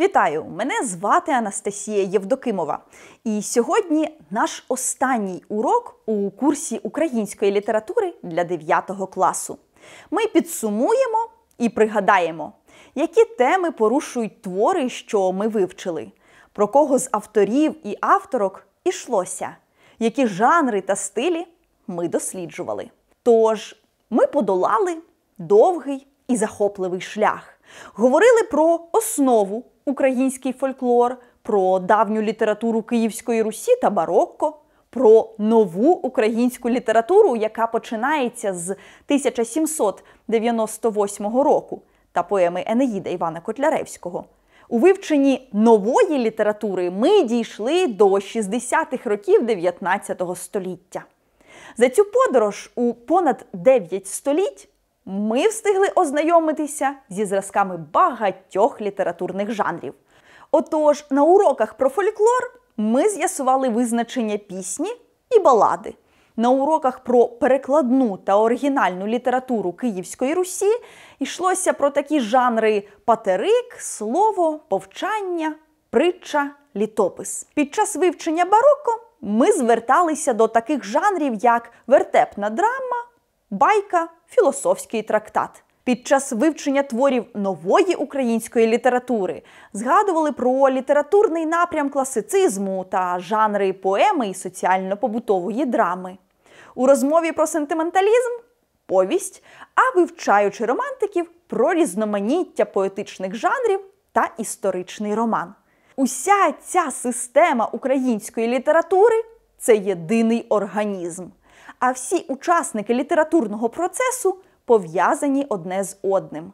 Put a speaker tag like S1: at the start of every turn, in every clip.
S1: Вітаю! Мене звати Анастасія Євдокимова. І сьогодні наш останній урок у курсі української літератури для 9 класу. Ми підсумуємо і пригадаємо, які теми порушують твори, що ми вивчили, про кого з авторів і авторок ішлося, які жанри та стилі ми досліджували. Тож ми подолали довгий і захопливий шлях, говорили про основу український фольклор, про давню літературу Київської Русі та барокко, про нову українську літературу, яка починається з 1798 року, та поеми Енеїда Івана Котляревського. У вивченні нової літератури ми дійшли до 60-х років 19 століття. За цю подорож у понад 9 століть ми встигли ознайомитися зі зразками багатьох літературних жанрів. Отож, на уроках про фольклор ми з'ясували визначення пісні і балади. На уроках про перекладну та оригінальну літературу Київської Русі йшлося про такі жанри патерик, слово, повчання, притча, літопис. Під час вивчення бароко ми зверталися до таких жанрів, як вертепна драма, байка, філософський трактат. Під час вивчення творів нової української літератури згадували про літературний напрям класицизму та жанри поеми і соціально-побутової драми. У розмові про сентименталізм повість, а вивчаючи романтиків про різноманіття поетичних жанрів та історичний роман. Уся ця система української літератури це єдиний організм а всі учасники літературного процесу пов'язані одне з одним.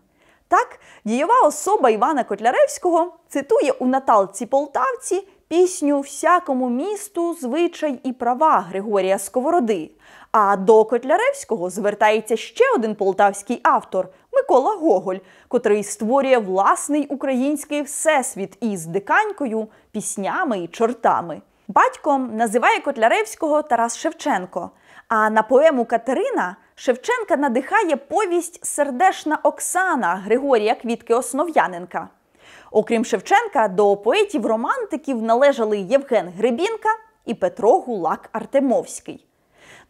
S1: Так, дієва особа Івана Котляревського цитує у Наталці Полтавці пісню Всякому місту звичай і права Григорія Сковороди. А до Котляревського звертається ще один полтавський автор Микола Гоголь, котрий створює власний український всесвіт із диканькою, піснями і чортами. Батьком називає Котляревського Тарас Шевченко. А на поему Катерина Шевченка надихає повість Сердешна Оксана Григорія Квітки Основ'яненка. Окрім Шевченка, до поетів-романтиків належали Євген Гребінка і Петро Гулак Артемовський.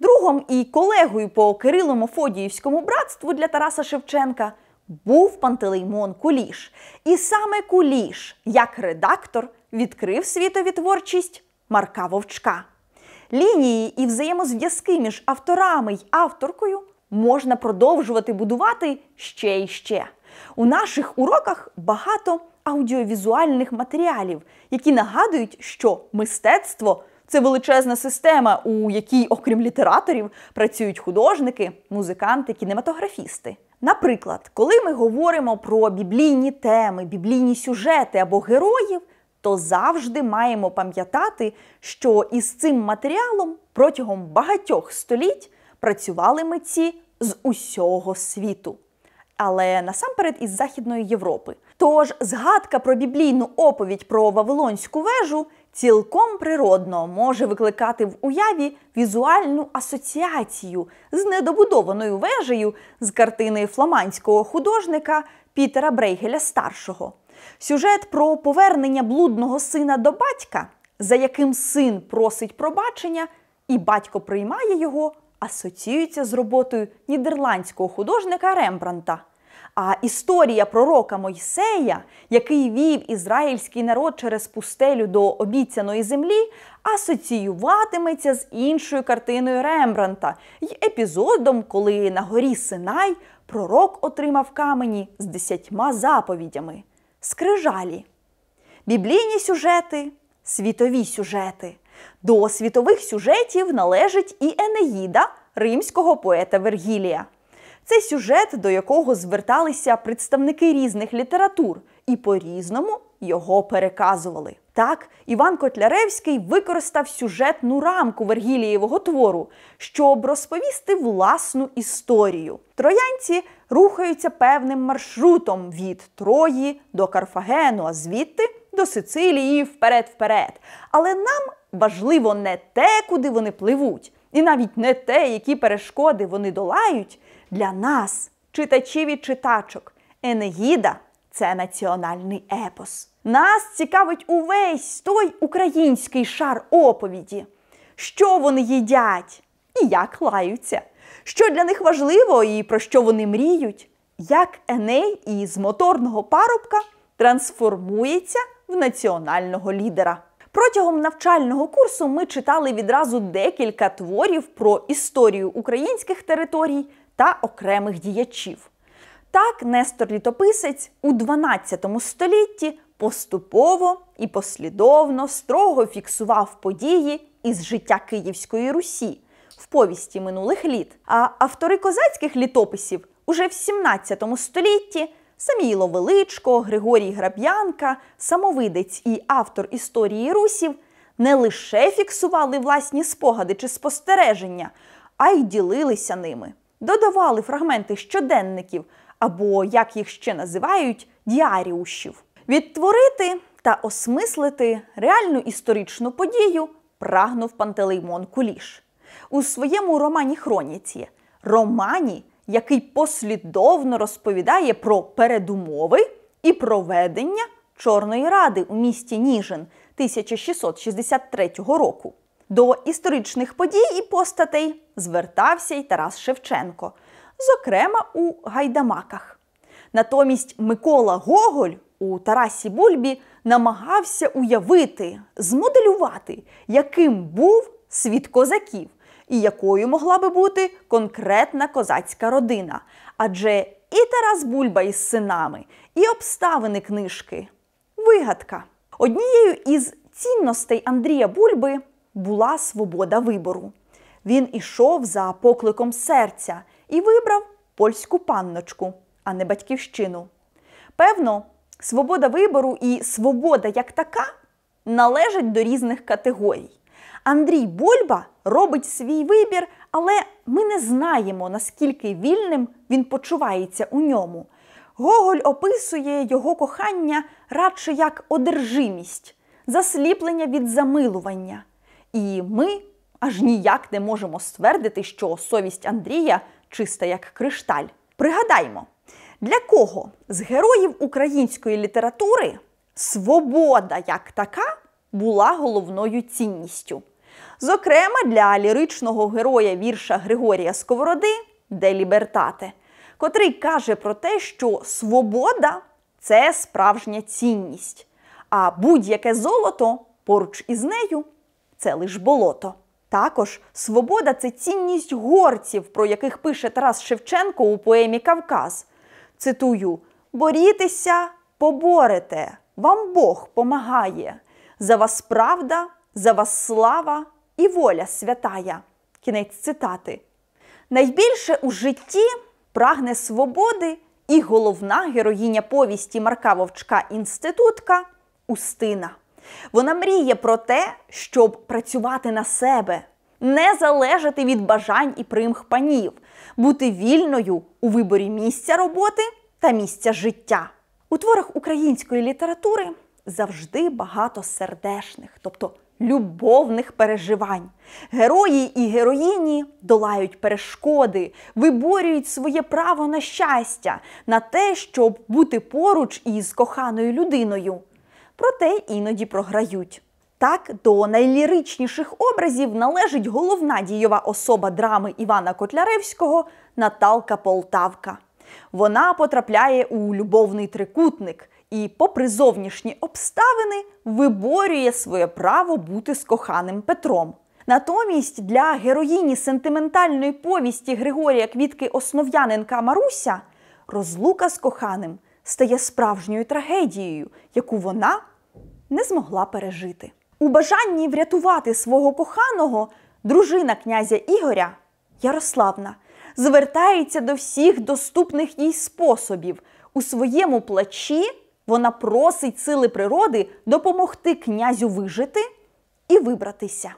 S1: Другом і колегою по Кирило Мофодіївському братству для Тараса Шевченка був Пантелеймон Куліш. І саме Куліш, як редактор, відкрив світові творчість Марка Вовчка. Лінії і взаємозв'язки між авторами й авторкою можна продовжувати будувати ще й ще. У наших уроках багато аудіовізуальних матеріалів, які нагадують, що мистецтво це величезна система, у якій, окрім літераторів, працюють художники, музиканти, кінематографісти. Наприклад, коли ми говоримо про біблійні теми, біблійні сюжети або героїв, то завжди маємо пам'ятати, що із цим матеріалом протягом багатьох століть працювали митці з усього світу. Але насамперед із Західної Європи. Тож згадка про біблійну оповідь про Вавилонську вежу цілком природно може викликати в уяві візуальну асоціацію з недобудованою вежею з картини фламандського художника Пітера Брейгеля старшого. Сюжет про повернення блудного сина до батька, за яким син просить пробачення, і батько приймає його, асоціюється з роботою нідерландського художника Рембранта. А історія пророка Мойсея, який вів ізраїльський народ через пустелю до обіцяної землі, асоціюватиметься з іншою картиною Рембранта й епізодом, коли на горі Синай пророк отримав камені з десятьма заповідями скрижалі, біблійні сюжети, світові сюжети. До світових сюжетів належить і Енеїда римського поета Вергілія. Це сюжет, до якого зверталися представники різних літератур і по-різному його переказували. Так, Іван Котляревський використав сюжетну рамку Вергілієвого твору, щоб розповісти власну історію. Троянці рухаються певним маршрутом від Трої до Карфагену, а звідти до Сицилії вперед-вперед. Але нам важливо не те, куди вони пливуть, і навіть не те, які перешкоди вони долають, для нас, читачів і читачок, Енегіда це національний епос. Нас цікавить увесь той український шар оповіді, що вони їдять і як лаються що для них важливо і про що вони мріють, як Еней із моторного парубка трансформується в національного лідера. Протягом навчального курсу ми читали відразу декілька творів про історію українських територій та окремих діячів. Так, Нестор Літописець у 12 столітті поступово і послідовно строго фіксував події із життя Київської Русі, в повісті минулих літ. А автори козацьких літописів уже в 17 столітті Самійло Величко, Григорій Граб'янка, Самовидець і автор історії русів не лише фіксували власні спогади чи спостереження, а й ділилися ними. Додавали фрагменти щоденників або, як їх ще називають, діаріушів. Відтворити та осмислити реальну історичну подію прагнув пантелеймон Куліш. У своєму романі Хроніці, романі, який послідовно розповідає про передумови і проведення Чорної Ради у місті Ніжин 1663 року. До історичних подій і постатей звертався й Тарас Шевченко, зокрема у гайдамаках. Натомість Микола Гоголь у Тарасі Бульбі намагався уявити, змоделювати, яким був світ козаків і якою могла би бути конкретна козацька родина. Адже і Тарас Бульба із синами, і обставини книжки. Вигадка. Однією із цінностей Андрія Бульби була свобода вибору. Він ішов за покликом серця і вибрав польську панночку, а не батьківщину. Певно, свобода вибору і свобода як така належать до різних категорій. Андрій Больба робить свій вибір, але ми не знаємо, наскільки вільним він почувається у ньому. Гоголь описує його кохання радше як одержимість, засліплення від замилування. І ми аж ніяк не можемо ствердити, що совість Андрія чиста як кришталь. Пригадаймо, для кого з героїв української літератури свобода як така була головною цінністю. Зокрема, для ліричного героя вірша Григорія Сковороди Де Лібертате, котрий каже про те, що свобода це справжня цінність, а будь-яке золото поруч із нею це лише болото. Також свобода це цінність горців, про яких пише Тарас Шевченко у поемі Кавказ. Цитую: борітеся, поборете, вам Бог помагає, за вас правда, за вас слава і воля святая. Кінець цитати. Найбільше у житті прагне свободи і головна героїня повісті Марка Вовчка інститутка Устина. Вона мріє про те, щоб працювати на себе, не залежати від бажань і примх панів, бути вільною у виборі місця роботи та місця життя. У творах української літератури завжди багато сердешних, тобто любовних переживань. Герої і героїні долають перешкоди, виборюють своє право на щастя, на те, щоб бути поруч із коханою людиною. Проте іноді програють. Так, до найліричніших образів належить головна дієва особа драми Івана Котляревського Наталка Полтавка. Вона потрапляє у любовний трикутник, і, попри зовнішні обставини, виборює своє право бути з коханим Петром. Натомість для героїні сентиментальної повісті Григорія Квітки Основ'яненка Маруся розлука з коханим стає справжньою трагедією, яку вона не змогла пережити. У бажанні врятувати свого коханого дружина князя Ігоря Ярославна звертається до всіх доступних їй способів у своєму плачі вона просить сили природи допомогти князю вижити і вибратися.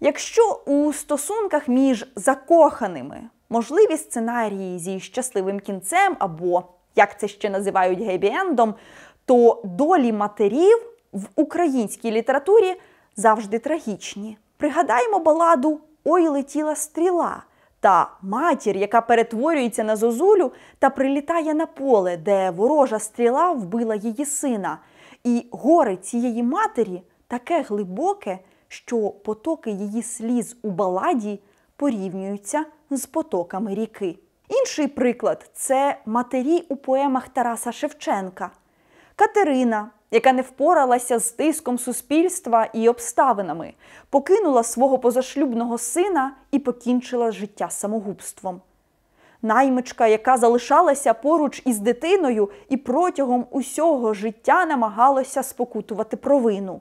S1: Якщо у стосунках між закоханими можливі сценарії зі щасливим кінцем, або, як це ще називають гебіендом, то долі матерів в українській літературі завжди трагічні. Пригадаймо баладу Ой летіла стріла та матір, яка перетворюється на зозулю та прилітає на поле, де ворожа стріла вбила її сина. І горе цієї матері таке глибоке, що потоки її сліз у баладі порівнюються з потоками ріки. Інший приклад це матері у поемах Тараса Шевченка. Катерина яка не впоралася з тиском суспільства і обставинами, покинула свого позашлюбного сина і покінчила життя самогубством. Наймичка, яка залишалася поруч із дитиною і протягом усього життя намагалася спокутувати провину.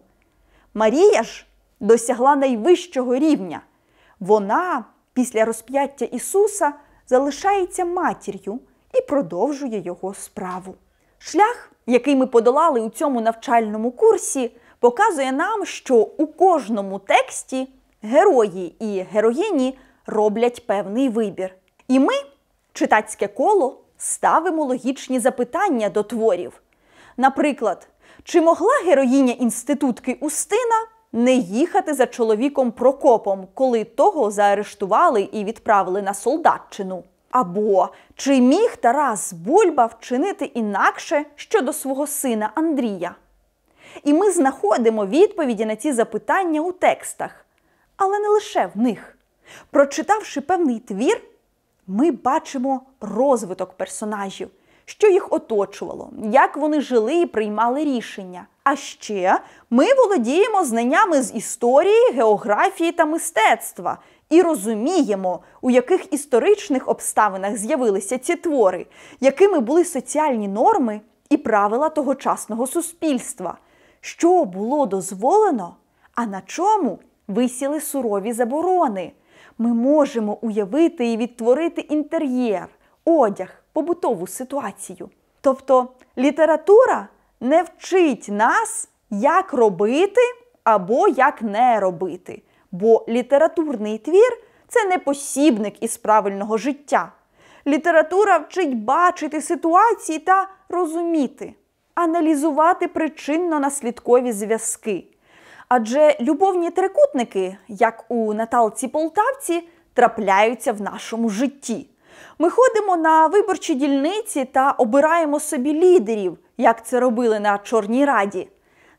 S1: Марія ж досягла найвищого рівня. Вона, після розп'яття Ісуса, залишається матір'ю і продовжує його справу. Шлях який ми подолали у цьому навчальному курсі, показує нам, що у кожному тексті герої і героїні роблять певний вибір. І ми, читацьке коло, ставимо логічні запитання до творів. Наприклад, чи могла героїня інститутки Устина не їхати за чоловіком Прокопом, коли того заарештували і відправили на солдатчину? Або чи міг Тарас Бульба вчинити інакше щодо свого сина Андрія? І ми знаходимо відповіді на ці запитання у текстах, але не лише в них. Прочитавши певний твір, ми бачимо розвиток персонажів, що їх оточувало, як вони жили і приймали рішення. А ще ми володіємо знаннями з історії, географії та мистецтва і розуміємо, у яких історичних обставинах з'явилися ці твори, якими були соціальні норми і правила тогочасного суспільства, що було дозволено, а на чому висіли сурові заборони. Ми можемо уявити і відтворити інтер'єр, одяг, побутову ситуацію. Тобто література не вчить нас, як робити або як не робити. Бо літературний твір це не посібник із правильного життя. Література вчить бачити ситуації та розуміти, аналізувати причинно-наслідкові зв'язки. Адже любовні трикутники, як у Наталці Полтавці, трапляються в нашому житті. Ми ходимо на виборчі дільниці та обираємо собі лідерів, як це робили на Чорній Раді.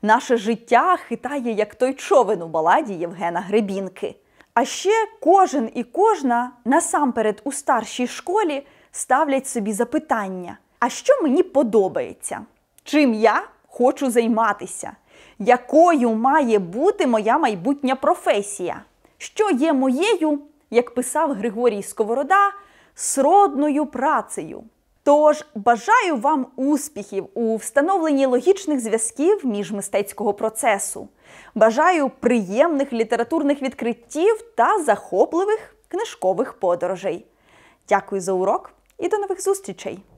S1: Наше життя хитає як той човен у баладі Євгена Гребінки. А ще кожен і кожна насамперед у старшій школі ставлять собі запитання: а що мені подобається? Чим я хочу займатися? Якою має бути моя майбутня професія? Що є моєю, як писав Григорій Сковорода, сродною працею? Тож бажаю вам успіхів у встановленні логічних зв'язків між мистецького процесу. Бажаю приємних літературних відкриттів та захопливих книжкових подорожей. Дякую за урок і до нових зустрічей!